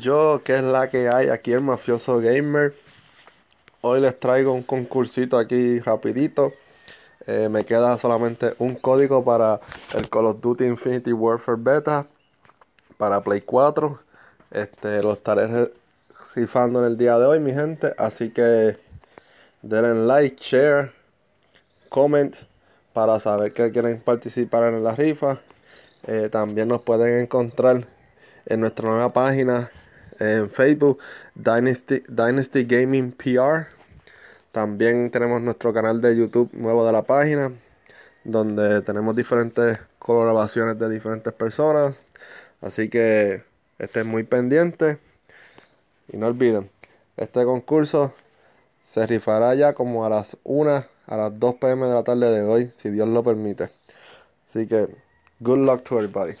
yo que es la que hay aquí el Mafioso Gamer. Hoy les traigo un concursito aquí rapidito. Eh, me queda solamente un código para el Call of Duty Infinity Warfare Beta para Play 4. Este, lo estaré rifando en el día de hoy, mi gente. Así que denle like, share, comment para saber que quieren participar en la rifa. Eh, también nos pueden encontrar en nuestra nueva página en Facebook, Dynasty, Gaming PR. También tenemos nuestro canal de YouTube nuevo de la página, donde tenemos diferentes colaboraciones de diferentes personas. Así que estén muy pendientes. Y no olviden, este concurso se rifará ya como a las 1 a las 2 pm de la tarde de hoy, si Dios lo permite. Así que, good luck to everybody.